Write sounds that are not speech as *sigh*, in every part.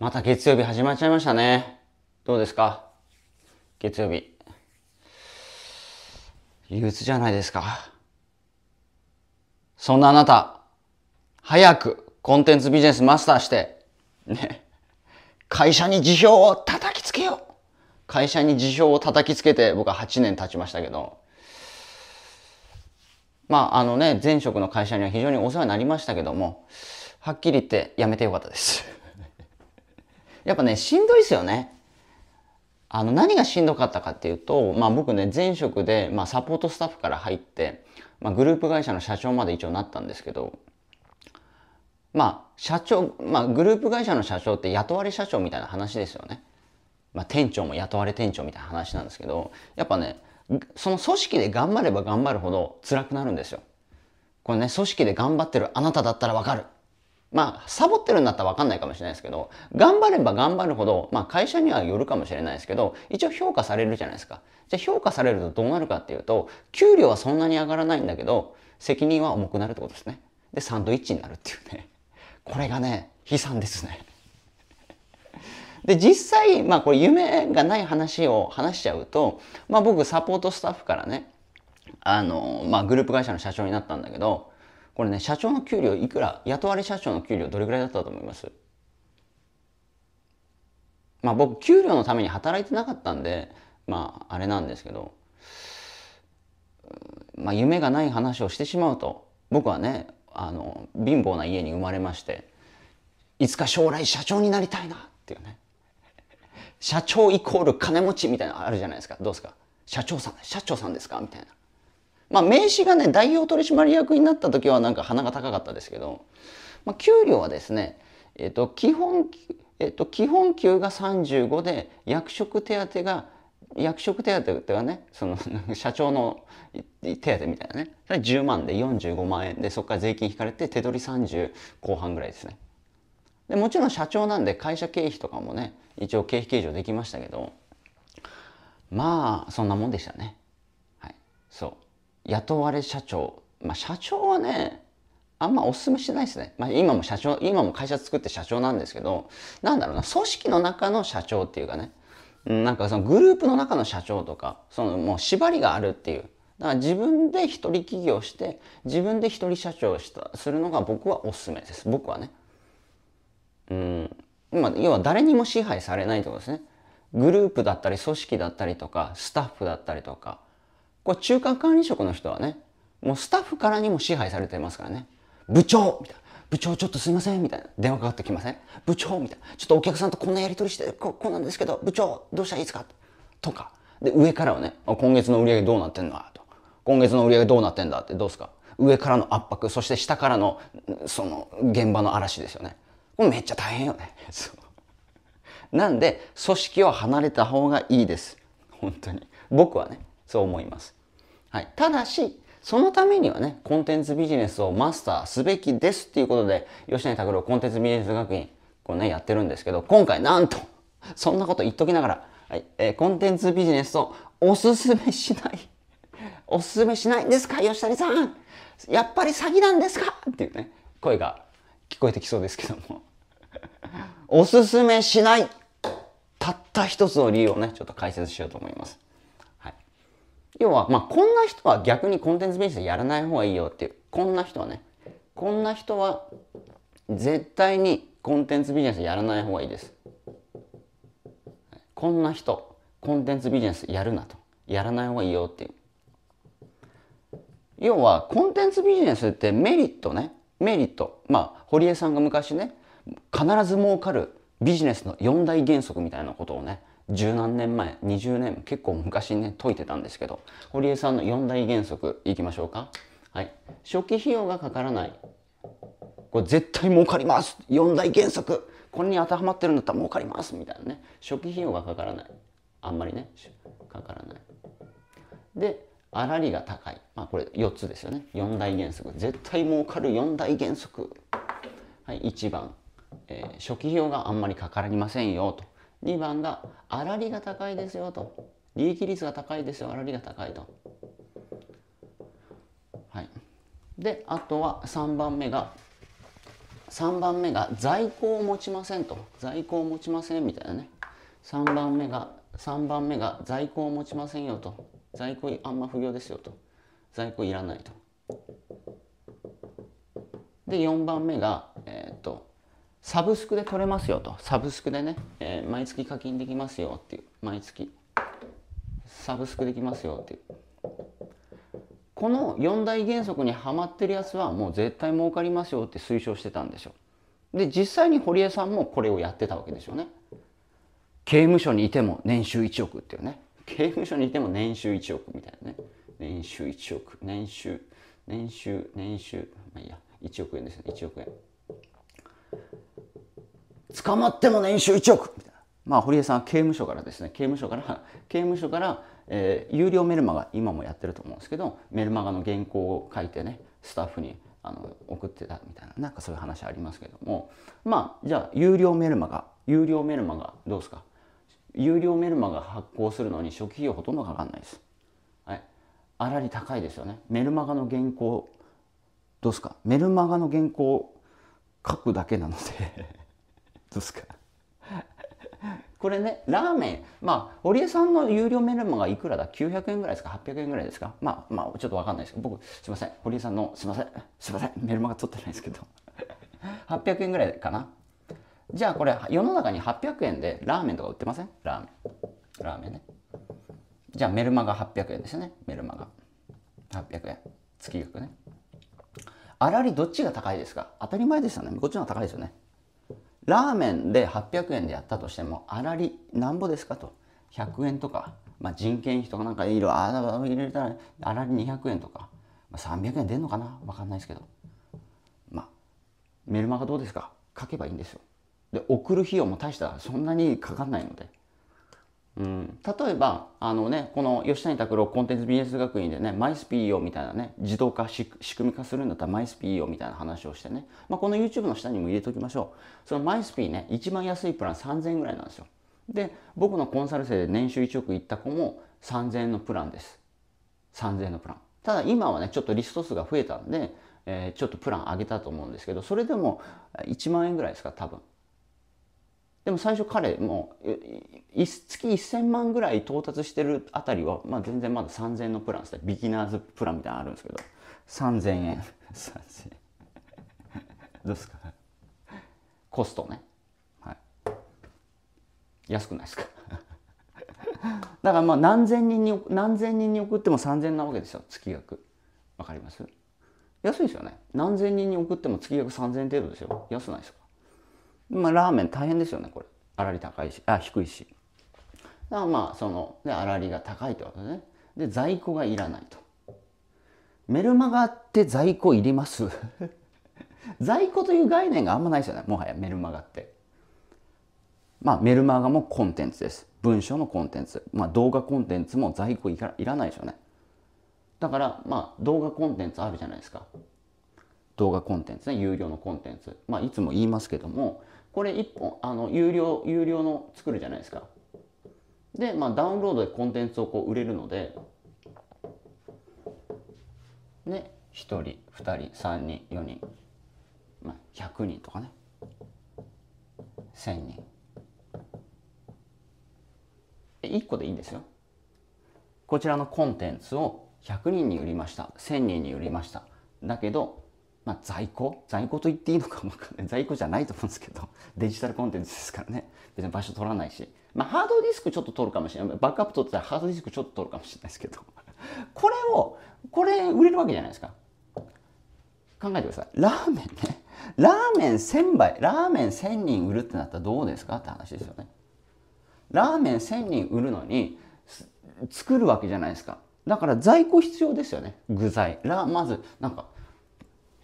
また月曜日始まっちゃいましたね。どうですか月曜日。憂鬱じゃないですか。そんなあなた、早くコンテンツビジネスマスターして、ね、会社に辞表を叩きつけよう会社に辞表を叩きつけて僕は8年経ちましたけど、まああのね、前職の会社には非常にお世話になりましたけども、はっきり言って辞めてよかったです。やっぱね、しんどいですよね。あの、何がしんどかったかっていうと、まあ僕ね、前職で、まあサポートスタッフから入って、まあグループ会社の社長まで一応なったんですけど、まあ社長、まあグループ会社の社長って雇われ社長みたいな話ですよね。まあ店長も雇われ店長みたいな話なんですけど、やっぱね、その組織で頑張れば頑張るほど辛くなるんですよ。これね、組織で頑張ってるあなただったらわかる。まあ、サボってるんだったらわかんないかもしれないですけど、頑張れば頑張るほど、まあ会社にはよるかもしれないですけど、一応評価されるじゃないですか。じゃあ評価されるとどうなるかっていうと、給料はそんなに上がらないんだけど、責任は重くなるってことですね。で、サンドイッチになるっていうね。これがね、悲惨ですね。で、実際、まあこれ夢がない話を話しちゃうと、まあ僕サポートスタッフからね、あの、まあグループ会社の社長になったんだけど、これね社長の給料いくら雇われ社長の給料どれぐらいだったと思いますまあ僕給料のために働いてなかったんでまああれなんですけどまあ夢がない話をしてしまうと僕はねあの貧乏な家に生まれましていつか将来社長になりたいなっていうね社長イコール金持ちみたいなのあるじゃないですかどうですか社長さん社長さんですかみたいなまあ、名刺がね代表取締役になった時はなんか鼻が高かったですけど、まあ、給料はですね、えっと、と基本えっと、基本給が35で役職手当が役職手当ってはねその社長の手当みたいなねそれ10万で45万円でそこから税金引かれて手取り30後半ぐらいですねでもちろん社長なんで会社経費とかもね一応経費計上できましたけどまあそんなもんでしたねはいそう雇われ社長。まあ、社長はね、あんまおすめしないですね。まあ、今も社長、今も会社作って社長なんですけど、なんだろうな、組織の中の社長っていうかね、なんかそのグループの中の社長とか、そのもう縛りがあるっていう。だから自分で一人起業して、自分で一人社長したするのが僕はおすすめです。僕はね。うん。まあ、要は誰にも支配されないってことですね。グループだったり、組織だったりとか、スタッフだったりとか、これ中間管理職の人はね、もうスタッフからにも支配されてますからね。部長みたいな。部長ちょっとすいませんみたいな。電話かかってきません部長みたいな。ちょっとお客さんとこんなやり取りしてこ、こうなんですけど、部長どうしたらいいですかとか。で、上からはね、今月の売り上げどうなってんだと。今月の売り上げどうなってんだってどうすか上からの圧迫、そして下からの、その、現場の嵐ですよね。これめっちゃ大変よね。なんで、組織を離れた方がいいです。本当に。僕はね、そう思います。はい。ただし、そのためにはね、コンテンツビジネスをマスターすべきですっていうことで、吉成拓郎コンテンツビジネス学院、こうね、やってるんですけど、今回なんと、そんなこと言っときながら、はい、えー、コンテンツビジネスをおすすめしない。おすすめしないんですか吉谷さんやっぱり詐欺なんですかっていうね、声が聞こえてきそうですけども。*laughs* おすすめしないたった一つの理由をね、ちょっと解説しようと思います。要は、まあ、こんな人は逆にコンテンツベースでやらない方がいいよっていう。こんな人はね。こんな人は絶対にコンテンツビジネスやらない方がいいです。こんな人、コンテンツビジネスやるなと。やらない方がいいよっていう。要は、コンテンツビジネスってメリットね。メリット。まあ、堀江さんが昔ね、必ず儲かるビジネスの4大原則みたいなことをね、十何年前二十年結構昔ね解いてたんですけど堀江さんの4大原則いきましょうかはい初期費用がかからないこれ絶対儲かります4大原則これに当てはまってるんだったら儲かりますみたいなね初期費用がかからないあんまりねかからないであらりが高いまあこれ4つですよね4大原則絶対儲かる4大原則はい1番、えー、初期費用があんまりかからりませんよと2番が粗利が高いですよと利益率が高いですよ粗利が高いと。はい、であとは3番目が3番目が在庫を持ちませんと在庫を持ちませんみたいなね3番目が3番目が在庫を持ちませんよと在庫あんま不要ですよと在庫いらないとで4番目がサブスクで取れますよとサブスクでね、えー、毎月課金できますよっていう毎月サブスクできますよっていうこの4大原則にはまってるやつはもう絶対儲かりますよって推奨してたんでしょで実際に堀江さんもこれをやってたわけでしょうね刑務所にいても年収1億っていうね刑務所にいても年収1億みたいなね年収1億年収年収年収まあいいや1億円ですね1億円捕まっても年収1億みたいな。まあ、堀江さんは刑務所からですね、刑務所から、刑務所から、えー、有料メルマガ、今もやってると思うんですけど、メルマガの原稿を書いてね、スタッフにあの送ってたみたいな、なんかそういう話ありますけども、まあ、じゃあ、有料メルマガ、有料メルマガ、どうですか有料メルマガ発行するのに初期費用ほとんどかかんないです。はい。あらり高いですよね。メルマガの原稿、どうですかメルマガの原稿書くだけなのでどうすかこれね、ラーメン。まあ、堀江さんの有料メルマがいくらだ ?900 円ぐらいですか ?800 円ぐらいですかまあ、まあ、ちょっとわかんないですけど、僕、すいません。堀江さんの、すいません。すいません。メルマが取ってないですけど。800円ぐらいかなじゃあこれ、世の中に800円でラーメンとか売ってませんラーメン。ラーメンね。じゃあメルマが800円ですよね。メルマが。800円。月額ね。あらりどっちが高いですか当たり前ですよね。こっちの方が高いですよね。ラーメンで800円でやったとしてもあらりなんぼですかと100円とか、まあ、人件費とかなんかいろいろあ入れたらあらり200円とか、まあ、300円出んのかなわかんないですけどまあメルマガどうですか書けばいいんですよで送る費用も大したそんなにかかんないので。うん、例えばあの、ね、この吉谷拓郎コンテンツビジネス学院でねマイスピーよみたいなね自動化仕組み化するんだったらマイスピーよみたいな話をしてね、まあ、この YouTube の下にも入れておきましょうそのマイスピーね一番安いプラン3000円ぐらいなんですよで僕のコンサル生で年収1億いった子も3000円のプランです3000円のプランただ今はねちょっとリスト数が増えたんで、えー、ちょっとプラン上げたと思うんですけどそれでも1万円ぐらいですか多分でも最初彼も月1000万ぐらい到達してるあたりは、まあ、全然まだ3000円のプランですねビギナーズプランみたいなのあるんですけど3000円3000円どうですかコストねはい安くないですかだからまあ何千人に何千人に送っても3000なわけですよ月額わかります安いですよね何千人に送っても月額3000程度ですよ安ないですかまあ、ラーメン大変ですよねこれあらり高いしあ低いしだからまあそのであらりが高いってことねで在庫がいらないとメルマガって在庫いります *laughs* 在庫という概念があんまないですよねもはやメルマガってまあメルマガもコンテンツです文章のコンテンツ、まあ、動画コンテンツも在庫いらいらないでしょうねだからまあ動画コンテンツあるじゃないですか動画コンテンツね有料のコンテンツまあいつも言いますけどもこれ1本あの有料有料の作るじゃないですかで、まあ、ダウンロードでコンテンツをこう売れるのでね1人2人3人4人、まあ、100人とかね1000人1個でいいんですよこちらのコンテンツを100人に売りました1000人に売りましただけどまあ、在庫在庫と言っていいのかもかんない在庫じゃないと思うんですけどデジタルコンテンツですからね別に場所取らないし、まあ、ハードディスクちょっと取るかもしれないバックアップ取ってたらハードディスクちょっと取るかもしれないですけどこれをこれ売れるわけじゃないですか考えてくださいラーメンねラーメン1000杯ラーメン1000人売るってなったらどうですかって話ですよねラーメン1000人売るのに作るわけじゃないですかだから在庫必要ですよね具材ラまずなんか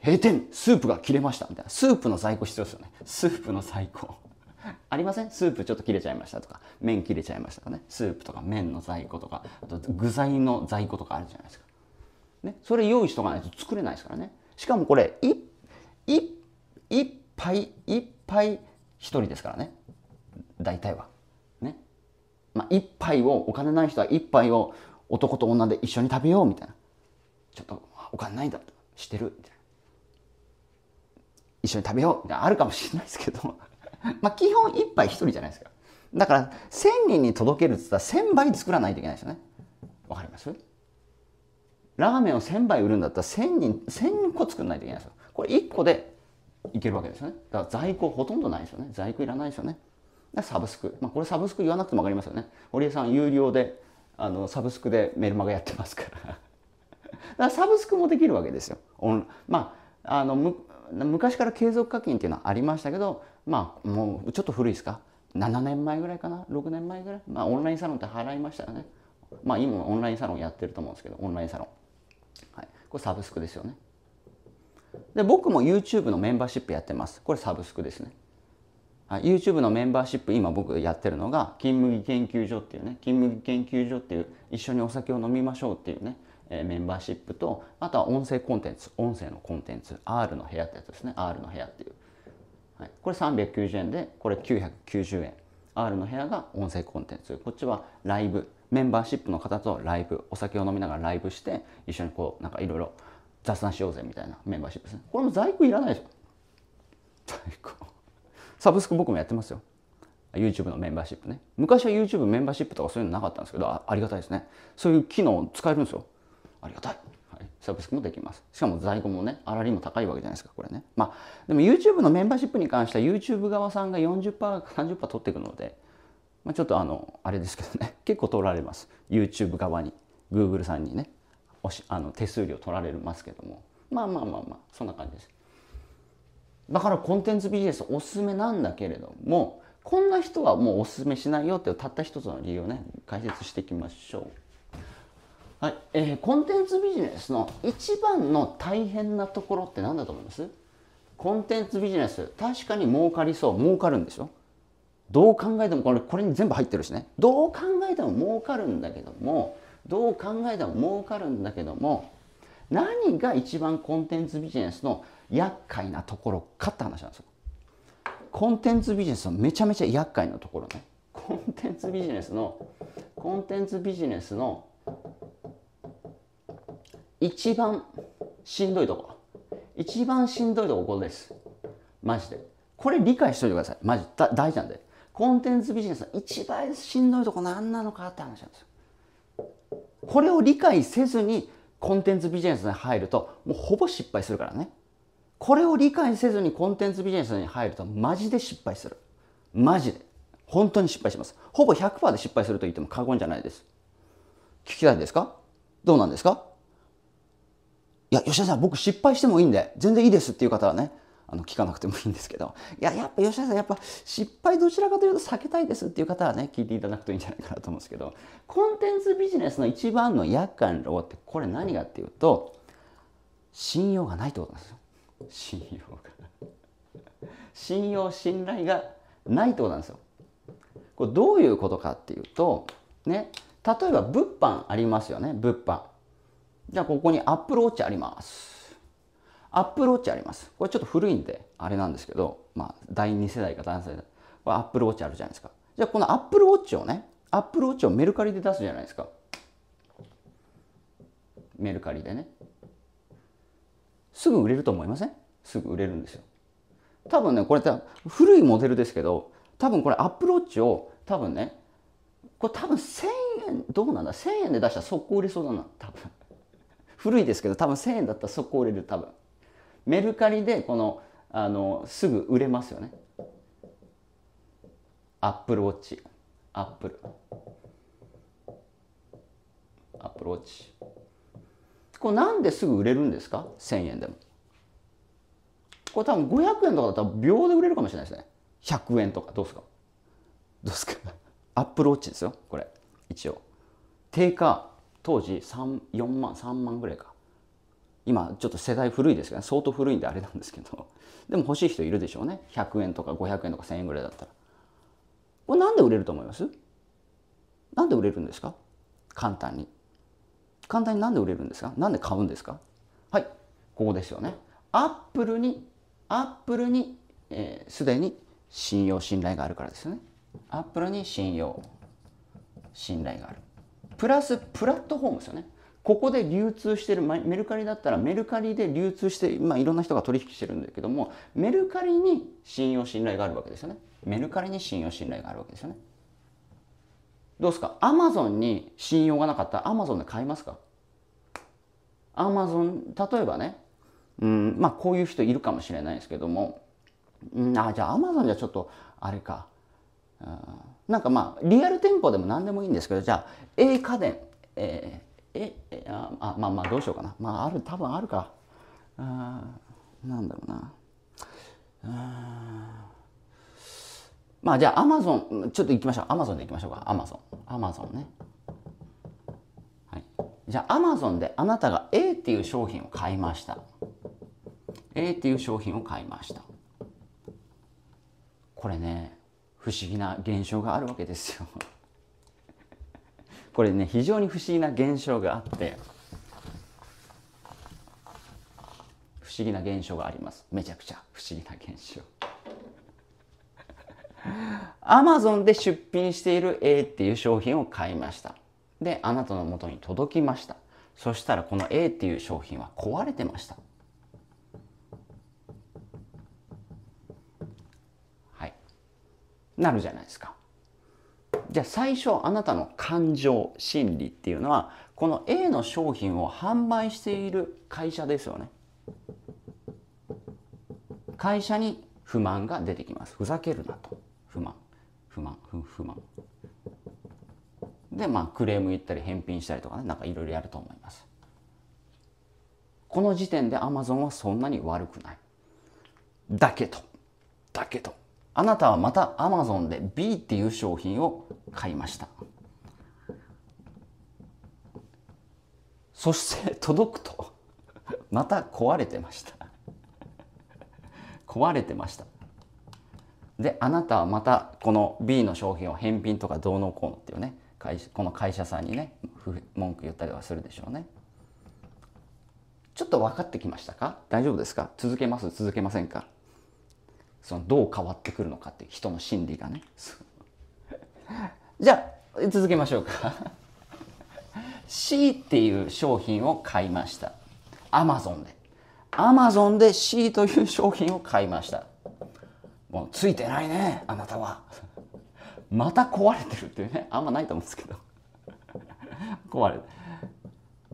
閉店スープが切れましたみたいな。スープの在庫必要ですよね。スープの在庫。*laughs* ありませんスープちょっと切れちゃいましたとか、麺切れちゃいましたとかね。スープとか麺の在庫とか、あと具材の在庫とかあるじゃないですか。ね。それ用意しとかないと作れないですからね。しかもこれ、い、い、い杯、ぱ杯一人ですからね。大体は。ね。まあ、一杯を、お金ない人は一杯を男と女で一緒に食べようみたいな。ちょっと、お金ないんだと。してるみたいな。一緒に食べようみたあるかもしれないですけど *laughs* まあ基本一杯一人じゃないですかだから1000人に届けるっつったら1000杯作らないといけないですよねわかりますラーメンを1000杯売るんだったら1000人1000個作らないといけないですよこれ1個でいけるわけですよねだから在庫ほとんどないですよね在庫いらないですよねサブスク、まあ、これサブスク言わなくても分かりますよね堀江さん有料であのサブスクでメルマガやってますから *laughs* だからサブスクもできるわけですよまああの昔から継続課金っていうのはありましたけど、まあ、もうちょっと古いですか7年前ぐらいかな6年前ぐらい、まあ、オンラインサロンって払いましたよね、まあ、今オンラインサロンやってると思うんですけどオンラインサロン、はい、これサブスクですよねで僕も YouTube のメンバーシップやってますこれサブスクですね YouTube のメンバーシップ今僕やってるのが金麦研究所っていうね金麦研究所っていう一緒にお酒を飲みましょうっていうねえメンバーシップと、あとは音声コンテンツ、音声のコンテンツ、R の部屋ってやつですね。R の部屋っていう。はい、これ390円で、これ990円。R の部屋が音声コンテンツ。こっちはライブ。メンバーシップの方とライブ。お酒を飲みながらライブして、一緒にこう、なんかいろいろ雑談しようぜみたいなメンバーシップですね。これも在庫いらないでしょ。在庫。サブスク僕もやってますよ。YouTube のメンバーシップね。昔は YouTube メンバーシップとかそういうのなかったんですけど、ありがたいですね。そういう機能使えるんですよ。ありがたい。はい、サブスクもできます。しかも在庫もね、粗利も高いわけじゃないですか、これね。まあ、でも YouTube のメンバーシップに関しては YouTube 側さんが40%か30%取っていくので、まあ、ちょっとあの、あれですけどね、*laughs* 結構取られます。YouTube 側に、Google さんにね、おしあの手数料取られますけども。まあまあまあまあ、そんな感じです。だからコンテンツビジネスおすすめなんだけれども、こんな人はもうおすすめしないよってたった一つの理由をね、解説していきましょう。はいえー、コンテンツビジネスの一番の大変なところって何だと思いますコンテンツビジネス確かに儲かりそう儲かるんでしょどう考えてもこれこれに全部入ってるしねどう考えても儲かるんだけどもどう考えても儲かるんだけども何が一番コンテンツビジネスの厄介なところかって話なんですよコンテンツビジネスのめちゃめちゃ厄介なところねコンテンツビジネスのコンテンツビジネスの一番しんどいとこ一番しんどいとここですマジでこれ理解しといてくださいマジだ大事なんでコンテンツビジネスの一番しんどいとこ何なのかって話なんですよこれを理解せずにコンテンツビジネスに入るともうほぼ失敗するからねこれを理解せずにコンテンツビジネスに入るとマジで失敗するマジで本当に失敗しますほぼ100%で失敗すると言っても過言じゃないです聞きたいですかどうなんですかや、吉田さん、僕失敗してもいいんで、全然いいですっていう方はね、あの聞かなくてもいいんですけど、いや、やっぱ吉田さん、やっぱ失敗どちらかというと避けたいですっていう方はね、聞いていただくといいんじゃないかなと思うんですけど、コンテンツビジネスの一番の厄介なロゴって、これ何かっていうと、信用がないってことなんですよ。信用が。信用、信頼がないってことなんですよ。これどういうことかっていうと、ね、例えば物販ありますよね、物販。じゃあここにアップルウォッチあります。アップルウォッチあります。これちょっと古いんで、あれなんですけど、まあ、第2世代か第3世代。これアップルウォッチあるじゃないですか。じゃあこのアップルウォッチをね、アップルウォッチをメルカリで出すじゃないですか。メルカリでね。すぐ売れると思いませんすぐ売れるんですよ。多分ね、これ古いモデルですけど、多分これアップルウォッチを多分ね、これ多分1000円、どうなんだ ?1000 円で出したら速攻売れそうだな、多分。古いですけど多分1000円だったら速攻売れる多分メルカリでこのあのすぐ売れますよねアップルウォッチアップルアップルウォッチこれなんですぐ売れるんですか1000円でもこれ多分500円とかだったら秒で売れるかもしれないですね100円とかどうですかどうですかアップルウォッチですよこれ一応定価当時34万3万ぐらいか今ちょっと世代古いですけど、ね、相当古いんであれなんですけど *laughs* でも欲しい人いるでしょうね100円とか500円とか1000円ぐらいだったらこれなんで売れると思いますなんで売れるんですか簡単に簡単になんで売れるんですかなんで買うんですかはいここですよねアップルにアップルにすで、えー、既に信用信頼があるからですよねアップルに信用信頼があるプラスプラットフォームですよね。ここで流通してる、メルカリだったらメルカリで流通して、まあ、いろんな人が取引してるんだけども、メルカリに信用信頼があるわけですよね。メルカリに信用信頼があるわけですよね。どうですかアマゾンに信用がなかったらアマゾンで買いますかアマゾン、例えばね、うん、まあこういう人いるかもしれないですけども、うん、あ、じゃあアマゾンじゃちょっと、あれか、うんなんかまあリアル店舗でも何でもいいんですけどじゃあ A 家電えー、ええあまあまあどうしようかなまあある多分あるかあなんだろうなまあじゃあアマゾンちょっと行きましょうアマゾンで行きましょうかアマゾンアマゾンねはいじゃあアマゾンであなたが A っていう商品を買いました A っていう商品を買いましたこれね不思議な現象があるわけですよ *laughs* これね非常に不思議な現象があって不思議な現象がありますめちゃくちゃ不思議な現象 Amazon で出品している A っていう商品を買いましたであなたの元に届きましたそしたらこの A っていう商品は壊れてましたなるじゃないですか。じゃあ最初あなたの感情心理っていうのはこの A の商品を販売している会社ですよね。会社に不満が出てきます。ふざけるなと。不満。不満。不不満。で、まあ、クレーム言ったり返品したりとかね、なんかいろいろやると思います。この時点で Amazon はそんなに悪くない。だけど、だけど、あなたはまた Amazon で B っていう商品を買いました。そして届くとまた壊れてました壊れてました。で、あなたはまたこの B の商品を返品とかどうのこうのっていうね、この会社さんにね、文句言ったりはするでしょうね。ちょっと分かってきましたか大丈夫ですか続けます続けませんかそのどう変わってくるのかっていう人の心理がね *laughs* じゃあ続けましょうか C っていう商品を買いましたアマゾンでアマゾンで C という商品を買いましたもうついてないねあなたはまた壊れてるっていうねあんまないと思うんですけど *laughs* 壊れて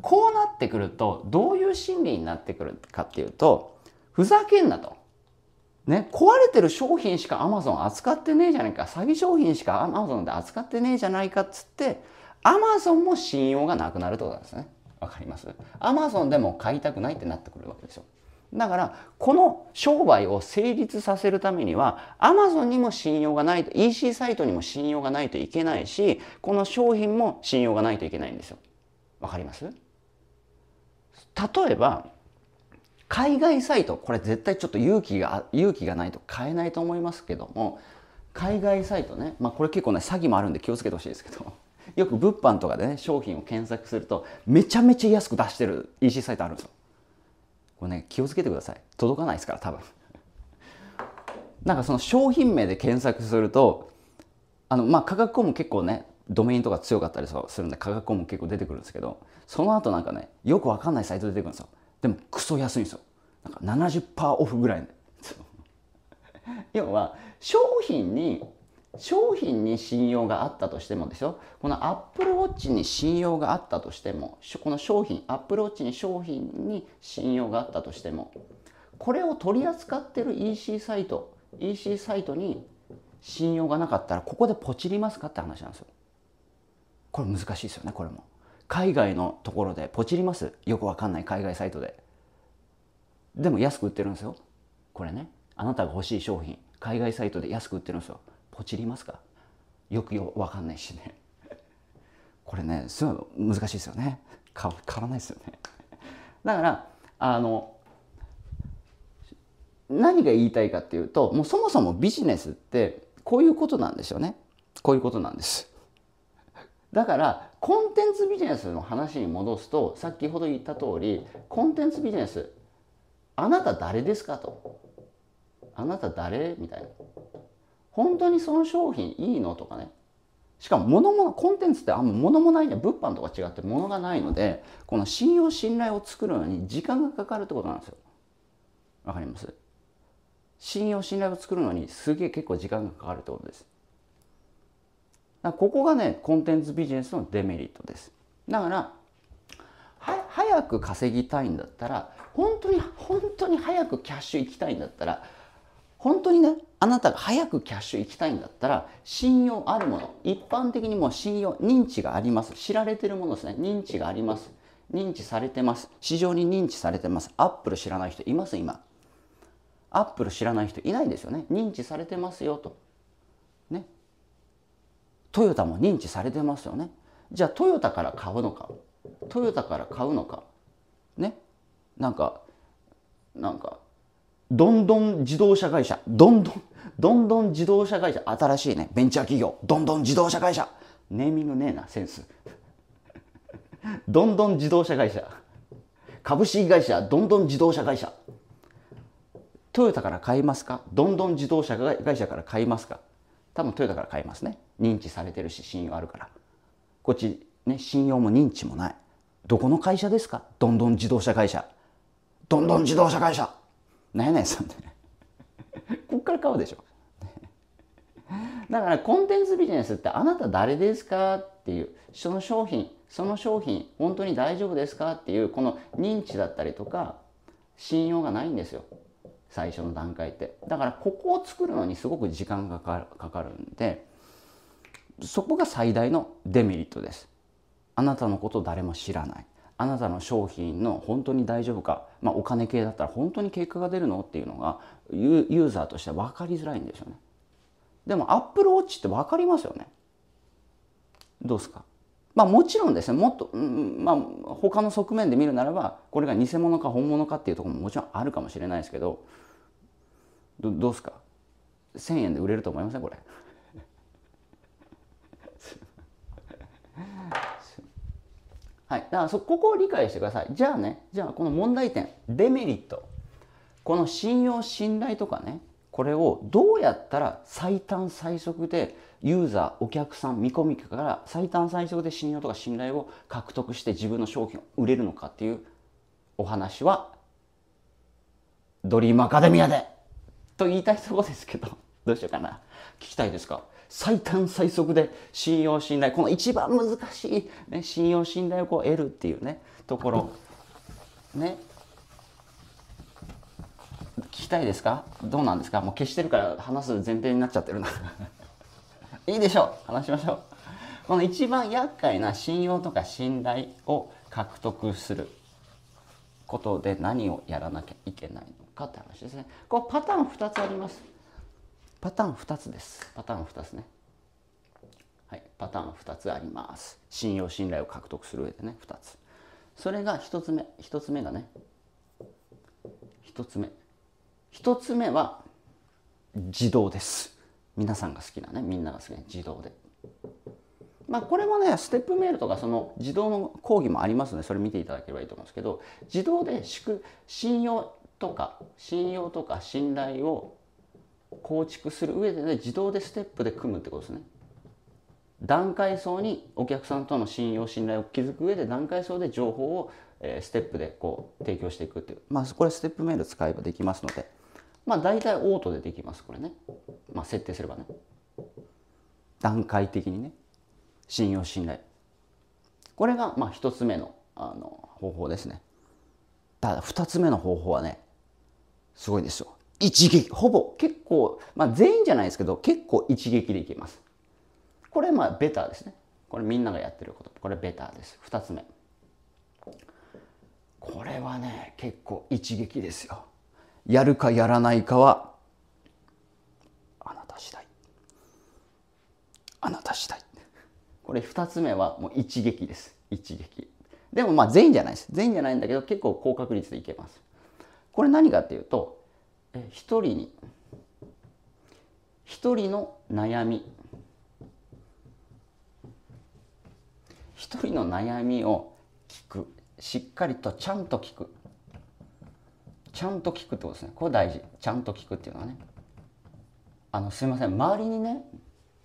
こうなってくるとどういう心理になってくるかっていうとふざけんなとね、壊れてる商品しかアマゾン扱ってねえじゃないか詐欺商品しかアマゾンで扱ってねえじゃないかっつってアマゾンも信用がなくなるってことなんですねわかりますアマゾンでも買いたくないってなってくるわけですよだからこの商売を成立させるためにはアマゾンにも信用がないと EC サイトにも信用がないといけないしこの商品も信用がないといけないんですよわかります例えば海外サイト、これ絶対ちょっと勇気が、勇気がないと買えないと思いますけども、海外サイトね、まあこれ結構ね、詐欺もあるんで気をつけてほしいですけど、*laughs* よく物販とかでね、商品を検索すると、めちゃめちゃ安く出してる EC サイトあるんですよ。これね、気をつけてください。届かないですから、多分。*laughs* なんかその商品名で検索すると、あの、まあ価格項目結構ね、ドメインとか強かったりするんで価格項目結構出てくるんですけどその後なんかねよくわかんないサイト出てくるんですよでもクソ安いんですよなんか70%オフぐらい *laughs* 要は商品に商品に信用があったとしてもですよこのアップルウォッチに信用があったとしてもこの商品アップルウォッチに商品に信用があったとしてもこれを取り扱ってる EC サイト EC サイトに信用がなかったらここでポチりますかって話なんですよこれ難しいですよねこれも海外のところでポチりますよくわかんない海外サイトででも安く売ってるんですよこれねあなたが欲しい商品海外サイトで安く売ってるんですよポチりますかよくよわかんないしね *laughs* これねすごい難しいですよね変わわないですよねだからあの何が言いたいかっていうともうそもそもビジネスってこういうことなんですよねこういうことなんですだからコンテンツビジネスの話に戻すと先ほど言った通りコンテンツビジネスあなた誰ですかとあなた誰みたいな本当にその商品いいのとかねしかも物もコンテンツってあんま物もないね物販とか違って物がないのでこの信用信頼を作るのに時間がかかるってことなんですよわかります信用信頼を作るのにすげえ結構時間がかかるってことですここがねコンテンツビジネスのデメリットですだから早く稼ぎたいんだったら本当に本当に早くキャッシュ行きたいんだったら本当にねあなたが早くキャッシュ行きたいんだったら信用あるもの一般的にもう信用認知があります知られてるものですね認知があります認知されてます市場に認知されてますアップル知らない人います今アップル知らない人いないですよね認知されてますよとトヨタも認知されてますよねじゃあトヨタから買うのかトヨタから買うのかねなんかなんかどんどん自動車会社どんどんどんどん自動車会社新しいねベンチャー企業どんどん自動車会社ネーミングねえなセンスどんどん自動車会社株式会社どんどん自動車会社トヨタから買いますかどんどん自動車会社から買いますか多分トヨタから買いますね認知されてるし信用あるからこっちね信用も認知もないどこの会社ですかどんどん自動車会社どんどん自動車会社なんやねんそんで *laughs* こっから買うでしょだからコンテンツビジネスってあなた誰ですかっていうその商品その商品本当に大丈夫ですかっていうこの認知だったりとか信用がないんですよ最初の段階ってだからここを作るのにすごく時間がかかるんでそこが最大のデメリットですあなたのこと誰も知らないあなたの商品の本当に大丈夫か、まあ、お金系だったら本当に結果が出るのっていうのがユーザーとしては分かりづらいんですよねでも Apple Watch って分かりますよねどうですかまあもちろんですねもっと、うん、まあ他の側面で見るならばこれが偽物か本物かっていうところももちろんあるかもしれないですけどどどうですか1,000円で売れると思いませんこれはい、だからそこを理解してくださいじゃあねじゃあこの問題点デメリットこの信用信頼とかねこれをどうやったら最短最速でユーザーお客さん見込み客から最短最速で信用とか信頼を獲得して自分の商品を売れるのかっていうお話はドリームアカデミアでと言いたいとこですけどどうしようかな聞きたいですか最短最速で信用信頼この一番難しい、ね、信用信頼をこう得るっていうねところね聞きたいですかどうなんですかもう消してるから話す前提になっちゃってるな *laughs* いいでしょう話しましょうこの一番厄介な信用とか信頼を獲得することで何をやらなきゃいけないのかって話ですねこうパターン2つありますパターン2つですパターン2つねはいパターン2つあります信用信頼を獲得する上でね2つそれが1つ目1つ目がね1つ目1つ目は自動です皆さんが好きなねみんなが好きな自動でまあこれもねステップメールとかその自動の講義もありますのでそれ見ていただければいいと思うんですけど自動で信用とか信用とか信頼を構築する上で、ね、自動でステップで組むってことですね段階層にお客さんとの信用信頼を築く上で段階層で情報をステップでこう提供していくっていうまあこれステップメール使えばできますのでまあ大体オートでできますこれねまあ設定すればね段階的にね信用信頼これがまあ一つ目のあの方法ですねただ二つ目の方法はねすごいんですよ一撃、ほぼ結構、まあ、全員じゃないですけど、結構一撃でいけます。これまあベターですね。これみんながやってること。これベターです。2つ目。これはね、結構一撃ですよ。やるかやらないかは、あなた次第。あなた次第。これ2つ目はもう一撃です。一撃。でもまあ全員じゃないです。全員じゃないんだけど結構高確率でいけます。これ何かっていうと、一人に一人の悩み一人の悩みを聞くしっかりとちゃんと聞くちゃんと聞くってことですねこれ大事ちゃんと聞くっていうのはねあのすいません周りにね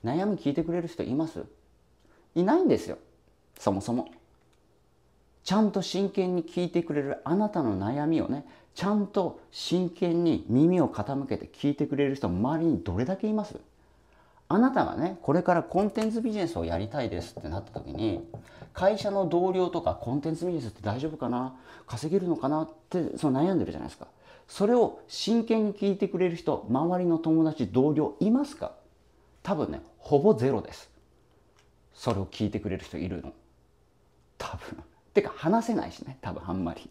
悩み聞いてくれる人いますいないんですよそもそもちゃんと真剣に聞いてくれるあなたの悩みをねちゃんと真剣に耳を傾けて聞いてくれる人周りにどれだけいますあなたがねこれからコンテンツビジネスをやりたいですってなった時に会社の同僚とかコンテンツビジネスって大丈夫かな稼げるのかなってその悩んでるじゃないですかそれを真剣に聞いてくれる人周りの友達同僚いますか多分ねほぼゼロですそれを聞いてくれる人いるの多分てか話せないしね多分あんまり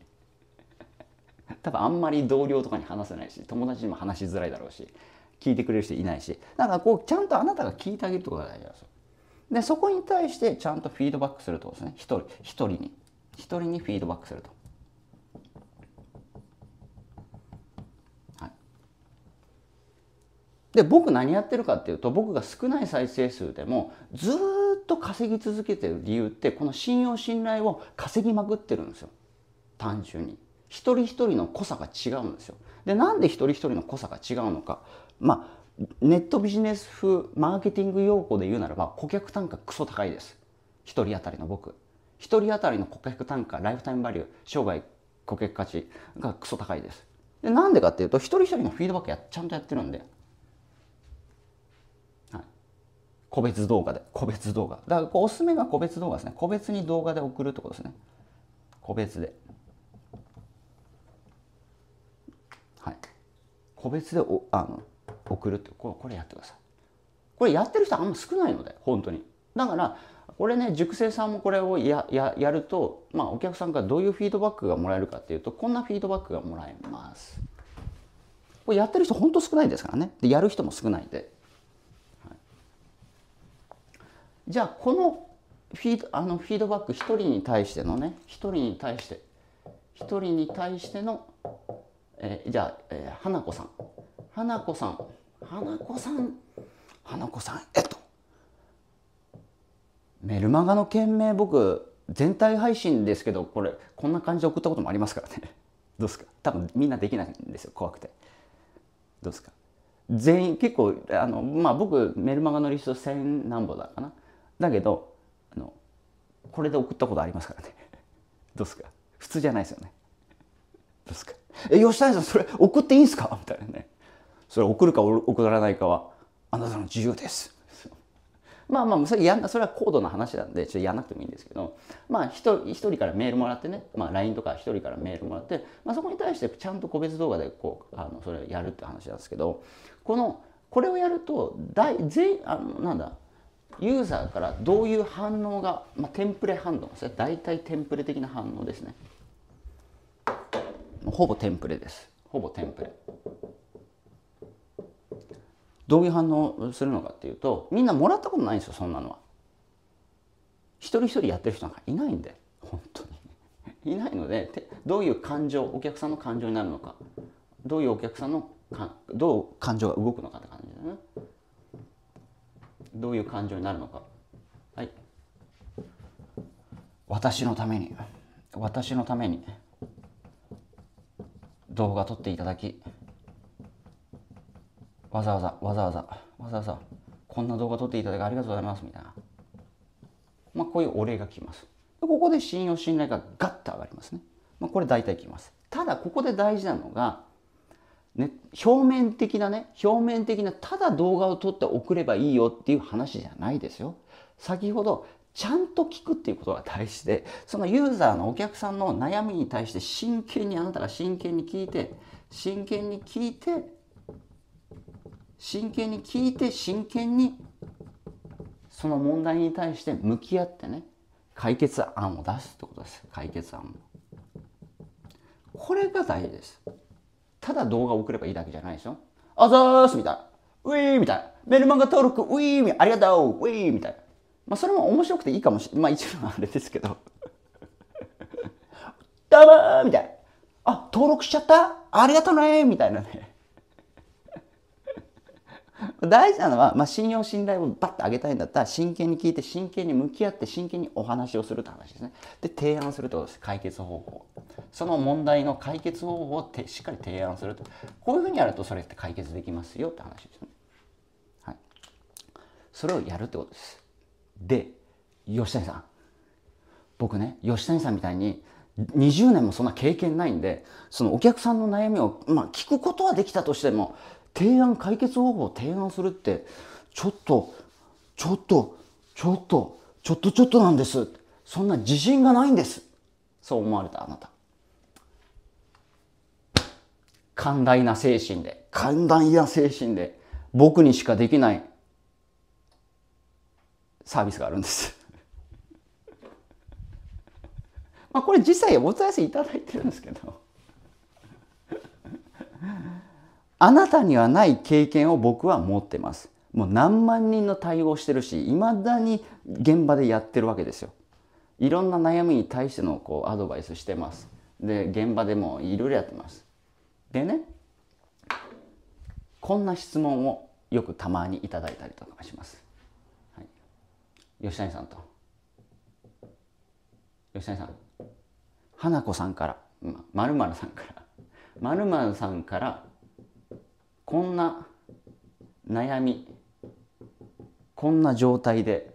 *laughs* 多分あんまり同僚とかに話せないし友達にも話しづらいだろうし聞いてくれる人いないしだからこうちゃんとあなたが聞いてあげるってことが大事なんですよでそこに対してちゃんとフィードバックするとですね一人一人に一人にフィードバックするとで僕何やってるかっていうと僕が少ない再生数でもずっと稼ぎ続けてる理由ってこの信用信頼を稼ぎまくってるんですよ単純に一人一人の濃さが違うんですよでなんで一人一人の濃さが違うのかまあネットビジネス風マーケティング用語で言うならば顧客単価クソ高いです一人当たりの僕一人当たりの顧客単価ライフタイムバリュー生涯顧客価値がクソ高いですでなんでかっていうと一人一人のフィードバックやちゃんとやってるんで個別動画で、個別動画。だからこうおすすめが個別動画ですね。個別に動画で送るってことですね。個別で。はい。個別でおあの送るってこれやってください。これやってる人あんま少ないので、本当に。だから、これね、塾生さんもこれをやややると、まあ、お客さんからどういうフィードバックがもらえるかっていうと、こんなフィードバックがもらえます。これやってる人本当少ないですからね。で、やる人も少ないんで。じゃあこのフィードあのフィードバック1人に対してのね1人に対して1人に対しての、えー、じゃあ、えー、花子さん花子さん花子さん花子さんえっとメルマガの件名僕全体配信ですけどこれこんな感じで送ったこともありますからね *laughs* どうですか多分みんなできないんですよ怖くてどうですか全員結構あのまあ僕メルマガのリスト1,000何本だかなだけどあのこれで送ったことありますからね *laughs* どうすか普通じゃないですよねどうすかえ吉谷さんそれ送っていいんすかみたいなねそれ送るか送らないかはあなたの自由です *laughs* まあまあそれやんそれは高度な話なんでちょっとやんなくてもいいんですけどまあ一人からメールもらってね、まあ、LINE とか一人からメールもらって、まあ、そこに対してちゃんと個別動画でこうあのそれをやるって話なんですけどこのこれをやると大全あのなんだユーザーからどういう反応が、まあ、テンプレ反応ですね大体テンプレ的な反応ですねほぼテンプレですほぼテンプレどういう反応するのかっていうとみんなもらったことないんですよそんなのは一人一人やってる人なんかいないんで本当にいないのでどういう感情お客さんの感情になるのかどういうお客さんのかどう感情が動くのかって感じだねどういう感情になるのかはい私のために私のために動画撮っていただきわざわざわざわざわざわざこんな動画撮っていただきありがとうございますみたいなまあこういうお礼が来ますここで信用信頼がガッと上がりますね、まあ、これ大体来ますただここで大事なのが表面的なね表面的なただ動画を撮って送ればいいよっていう話じゃないですよ先ほどちゃんと聞くっていうことが大事でそのユーザーのお客さんの悩みに対して真剣にあなたが真剣に聞いて真剣に聞いて真剣に聞いて真剣にその問題に対して向き合ってね解決案を出すってことです解決案をこれが大事ですただ動画を送ればいいだけじゃないでしょあざーすみたいな。ウィーみたいな。メルマガ登録、ウィーありがとうウィーみたいな。まあ、それも面白くていいかもしれない。まあ、一応あれですけど。ど *laughs* うーみたいな。あ、登録しちゃったありがとねみたいなね。*laughs* 大事なのは、まあ、信用信頼をバッと上げたいんだったら真剣に聞いて真剣に向き合って真剣にお話をするって話ですねで提案するってことです解決方法その問題の解決方法をてしっかり提案するとこういうふうにやるとそれって解決できますよって話ですね。はい、それをやるってことです。で吉谷さん僕ね吉谷さんみたいに20年もそんな経験ないんでそのお客さんの悩みを、まあ、聞くことはできたとしても提案解決方法を提案するってちょっとちょっとちょっとちょっとちょっとなんですそんな自信がないんですそう思われたあなた寛大な精神で、寛大な精神で、僕にしかできないサービスがあるんです *laughs* まあこれ実際お問い合わせいただいてるんですけどあなたにはない経験を僕は持ってます。もう何万人の対応してるし、いまだに現場でやってるわけですよ。いろんな悩みに対してのこうアドバイスしてます。で、現場でもいろいろやってます。でねこんな質問をよくたまにいただいたりとかします、はい、吉谷さんと吉谷さん花子さんからまるまるさんからまるまるさんからこんな悩みこんな状態で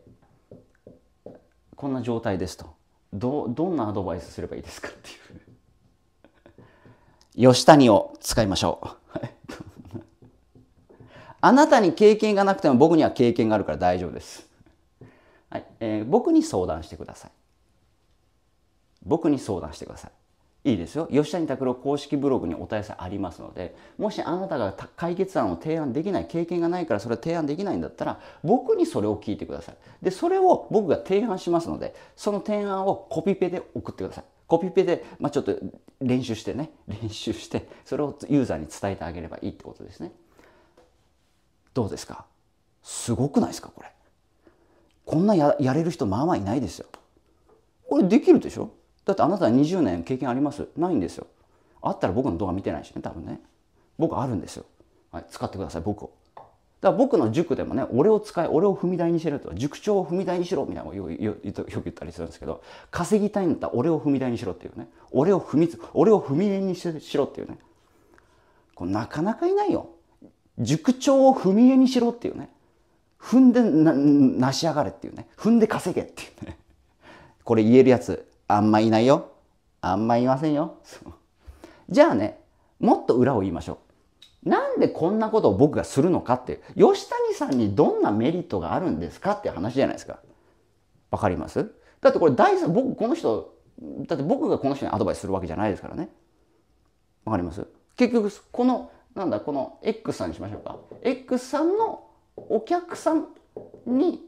こんな状態ですとどどんなアドバイスすればいいですかっていう吉谷を使いましょう。*laughs* あなたに経験がなくても僕には経験があるから大丈夫です。はいえー、僕に相談してください。僕に相談してください。いいですよ。吉谷拓郎公式ブログにお問い合わせありますので、もしあなたが解決案を提案できない、経験がないからそれ提案できないんだったら、僕にそれを聞いてください。で、それを僕が提案しますので、その提案をコピペで送ってください。コピペで、まあ、ちょっと練習してね *laughs* 練習してそれをユーザーに伝えてあげればいいってことですねどうですかすごくないですかこれこんなややれる人まあまあいないですよこれできるでしょだってあなたは20年経験ありますないんですよあったら僕の動画見てないしね多分ね僕あるんですよ、はい、使ってください僕をだから僕の塾でもね、俺を使い、俺を踏み台にしろと、塾長を踏み台にしろみたいなのをよく言ったりするんですけど、稼ぎたいんだったら俺を踏み台にしろっていうね、俺を踏み、俺を踏み絵にしろっていうね、これなかなかいないよ。塾長を踏み絵にしろっていうね、踏んでな、なし上がれっていうね、踏んで稼げっていうね、これ言えるやつ、あんまいないよ。あんまいませんよ。じゃあね、もっと裏を言いましょう。なんでこんなことを僕がするのかって、吉谷さんにどんなメリットがあるんですかって話じゃないですか。わかりますだってこれ第三、僕、この人、だって僕がこの人にアドバイスするわけじゃないですからね。わかります結局、この、なんだ、この X さんにしましょうか。X さんのお客さんに、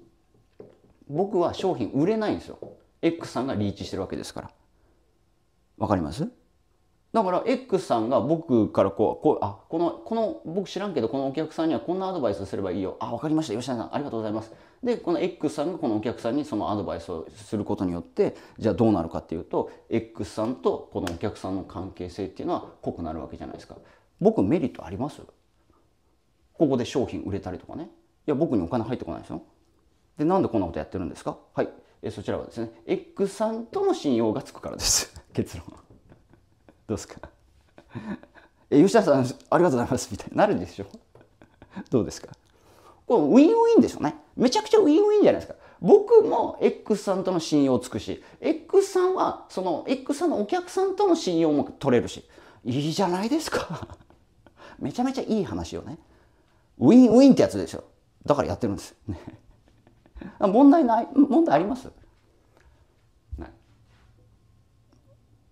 僕は商品売れないんですよ。X さんがリーチしてるわけですから。わかりますだから X さんが僕からこうこうあこのこの僕知らんけどこのお客さんにはこんなアドバイスすればいいよあわかりました吉田さんありがとうございますでこの X さんがこのお客さんにそのアドバイスをすることによってじゃあどうなるかっていうと X さんとこのお客さんの関係性っていうのは濃くなるわけじゃないですか僕メリットありますここで商品売れたりとかねいや僕にお金入ってこないですよでなんでこんなことやってるんですかはいえそちらはですね X さんとの信用がつくからです結論どうですかえ吉田さんありがとうございますみたいになるでしょどうですかこれウィンウィンでしょねめちゃくちゃウィンウィンじゃないですか僕も X さんとの信用つくし X さんはその X さんのお客さんとの信用も取れるしいいじゃないですかめちゃめちゃいい話よねウィンウィンってやつでしょだからやってるんです、ね、問題ない問題あります、ね、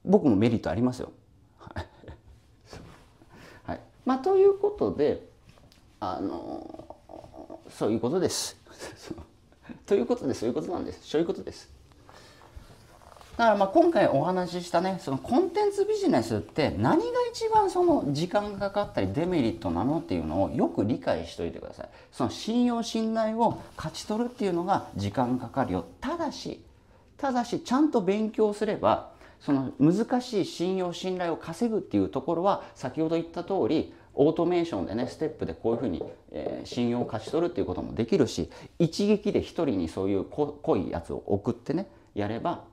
僕もメリットありますよまあ、ということであのそういうことです。と *laughs* いうことでそういうことなんです。そういうことです。だからまあ今回お話ししたねそのコンテンツビジネスって何が一番その時間がかかったりデメリットなのっていうのをよく理解しておいてくださいその信用信頼を勝ち取るっていうのが時間かかるよただしただしちゃんと勉強すればその難しい信用信頼を稼ぐっていうところは先ほど言った通りオートメーションでねステップでこういうふうに、えー、信用を勝ち取るっていうこともできるし一撃で1人にそういう濃いやつを送ってねやれば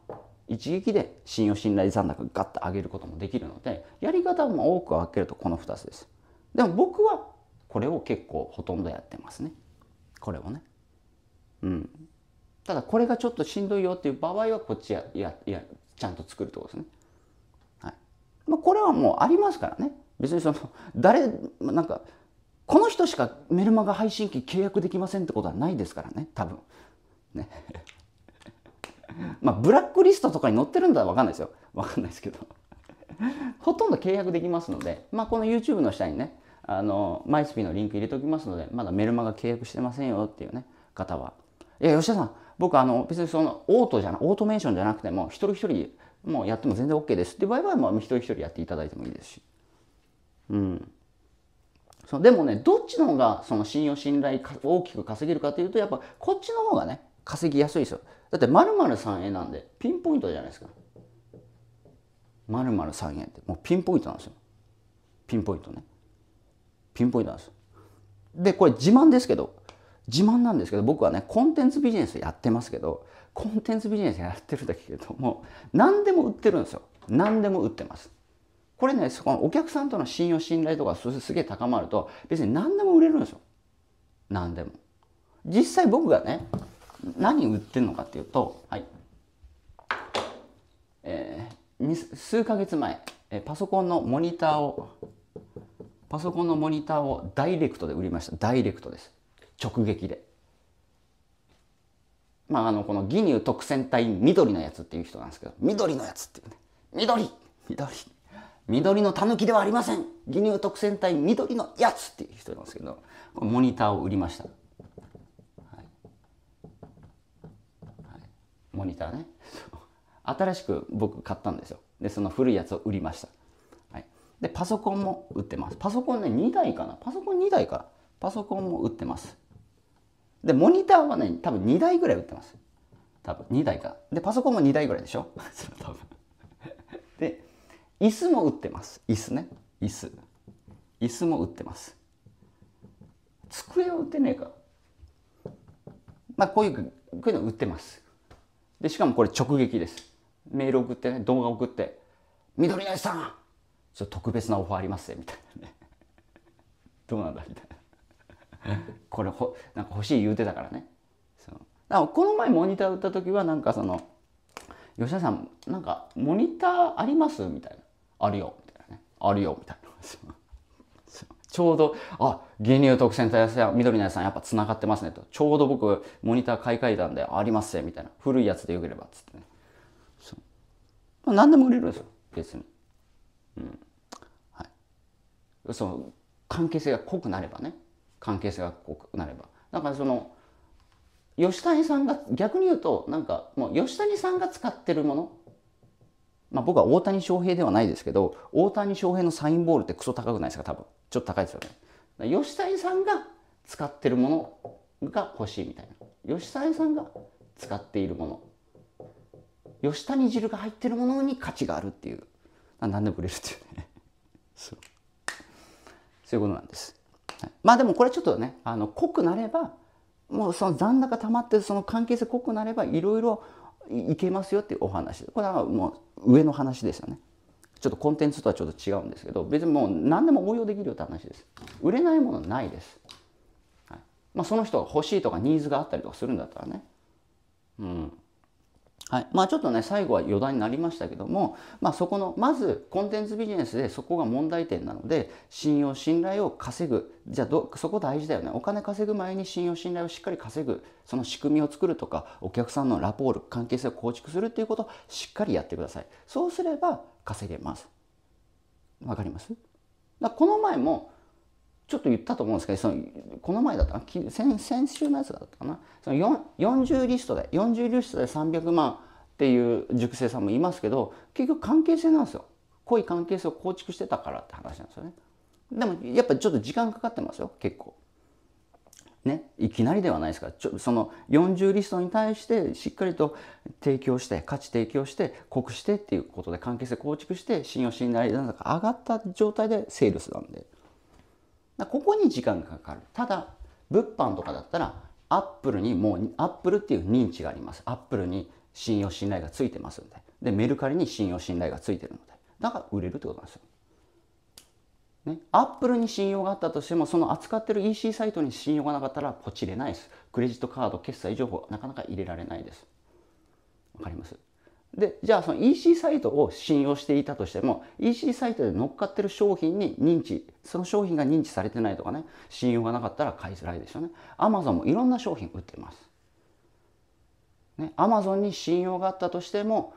一撃で信用信頼残高ガッと上げることもできるのでやり方も多く分けるとこの2つです。でも僕はこれを結構ほとんどやってますね。これをね。うん。ただこれがちょっとしんどいよっていう場合はこっちやややちゃんと作るってことですね。はい。まあ、これはもうありますからね。別にその誰なんかこの人しかメルマガ配信機契約できませんってことはないですからね多分ね *laughs* まあブラックリストとかに載ってるんだら分かんないですよ分かんないですけどほとんど契約できますので、まあ、この YouTube の下にねあのマイスピーのリンク入れておきますのでまだメルマガ契約してませんよっていうね方はいや吉田さん僕あの別にそのオートじゃなオートメーションじゃなくても一人一人もうやっても全然 OK ですって場合はもう一人一人やっていただいてもいいですしうん。そでもね、どっちの方がその信用信頼大きく稼げるかというと、やっぱこっちの方がね、稼ぎやすいですよ。だって〇〇さんへなんで、ピンポイントじゃないですか。〇〇さんへって、もうピンポイントなんですよ。ピンポイントね。ピンポイントなんですよ。で、これ自慢ですけど、自慢なんですけど、僕はね、コンテンツビジネスやってますけど、コンテンツビジネスやってるだけども、何でも売ってるんですよ。何でも売ってます。これね、そこのお客さんとの信用、信頼とかすげえ高まると、別に何でも売れるんですよ。何でも。実際僕がね、何売ってるのかっていうと、はい。えー、数ヶ月前、えパソコンのモニターを、パソコンのモニターをダイレクトで売りました。ダイレクトです。直撃で。まあ、あの、このギニュー特選隊緑のやつっていう人なんですけど、緑のやつっていうね。緑緑緑のたぬきではありません義乳特選隊緑のやつっていう人なんですけどモニターを売りました、はいはい、モニターね新しく僕買ったんですよでその古いやつを売りました、はい、でパソコンも売ってますパソコンね2台かなパソコン2台かパソコンも売ってますでモニターはね多分2台ぐらい売ってます多分2台かでパソコンも2台ぐらいでしょ *laughs* 多分椅子も売ってます椅子ね椅子椅子も売ってます机を売ってねえかまあこういうこういうの売ってますでしかもこれ直撃ですメール送ってね動画送って「緑のさんちょっと特別なオファーありますね」みたいなね *laughs* どうなんだみたいな *laughs* これほなんか欲しい言うてたからねそのだこの前モニター売った時はなんかその「吉田さんなんかモニターあります?」みたいなあるよ、みたいなね。あるよ、みたいな。ちょうど、あ、牛乳特選対や緑のつさんやっぱ繋がってますねと。ちょうど僕、モニター買い替えたんで、ありますよ、みたいな。古いやつでよければ、つってね。そう。まあ、何でも売れるんですよ、別に。うん。はい。その、関係性が濃くなればね。関係性が濃くなれば。だからその、吉谷さんが、逆に言うと、なんか、もう吉谷さんが使ってるものまあ、僕は大谷翔平ではないですけど大谷翔平のサインボールってクソ高くないですか多分ちょっと高いですよね吉谷さんが使ってるものが欲しいみたいな吉谷さんが使っているもの吉谷汁が入ってるものに価値があるっていう何でも売れるっていうね *laughs* そうそういうことなんです、はい、まあでもこれちょっとねあの濃くなればもうその残高溜まってその関係性濃くなればいろいろいけますよっていうお話これはもう上の話ですよねちょっとコンテンツとはちょっと違うんですけど別にもう何でも応用できるよって話です売れないものないです、はいまあ、その人が欲しいとかニーズがあったりとかするんだったらねうんはいまあ、ちょっとね最後は余談になりましたけども、まあ、そこのまずコンテンツビジネスでそこが問題点なので信用信頼を稼ぐじゃどそこ大事だよねお金稼ぐ前に信用信頼をしっかり稼ぐその仕組みを作るとかお客さんのラポール関係性を構築するっていうことをしっかりやってくださいそうすれば稼げますわかりますだこの前もちょっと言ったと思うんですけどそのこの前だった先先週のやつだったかなその40リストで40リストで300万っていう塾生さんもいますけど結局関係性なんですよ濃い関係性を構築してたからって話なんですよねでもやっぱちょっと時間かかってますよ結構ねいきなりではないですからちょその40リストに対してしっかりと提供して価値提供して濃くしてっていうことで関係性構築して信用信頼なんか上がった状態でセールスなんで。ここに時間がかかる。ただ、物販とかだったら、アップルにもう、アップルっていう認知があります。アップルに信用信頼がついてますんで。で、メルカリに信用信頼がついてるので。だから売れるってことなんですよ。ね、アップルに信用があったとしてもその扱ってる EC サイトに信用がなかったらポチれないですクレジットカード決済情報なかなか入れられないですわかりますでじゃあその EC サイトを信用していたとしても EC サイトで乗っかってる商品に認知その商品が認知されてないとかね信用がなかったら買いづらいですよねアマゾンもいろんな商品売ってます、ね、アマゾンに信用があったとしても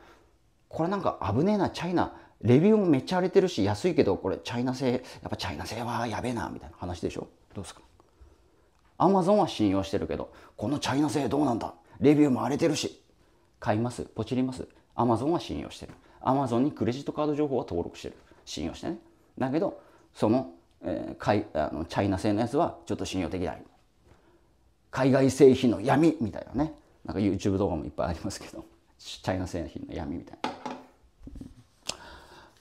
これなんか危ねえなチャイナレビューもめっちゃ荒れてるし安いけどこれチャイナ製やっぱチャイナ製はやべえなみたいな話でしょどうですかアマゾンは信用してるけどこのチャイナ製どうなんだレビューも荒れてるし買いますポチりますアマゾンは信用してる。アマゾンにクレジットカード情報は登録してる。信用してね。だけど、その、えー、かいあのチャイナ製のやつはちょっと信用できない。海外製品の闇みたいなね。なんか YouTube 動画もいっぱいありますけど、チャイナ製品の闇みたいな。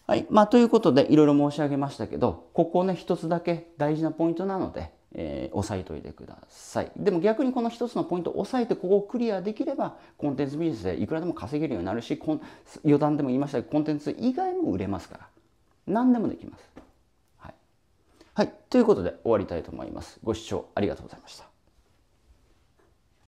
はい。まあ、ということで、いろいろ申し上げましたけど、ここね、一つだけ大事なポイントなので、えー、押さえておいてください。でも逆にこの一つのポイントを押さえてここをクリアできればコンテンツビジネスでいくらでも稼げるようになるし余談でも言いましたけどコンテンツ以外も売れますから何でもできます。はい、はい、ということで終わりたいと思います。ご視聴ありがとうございました。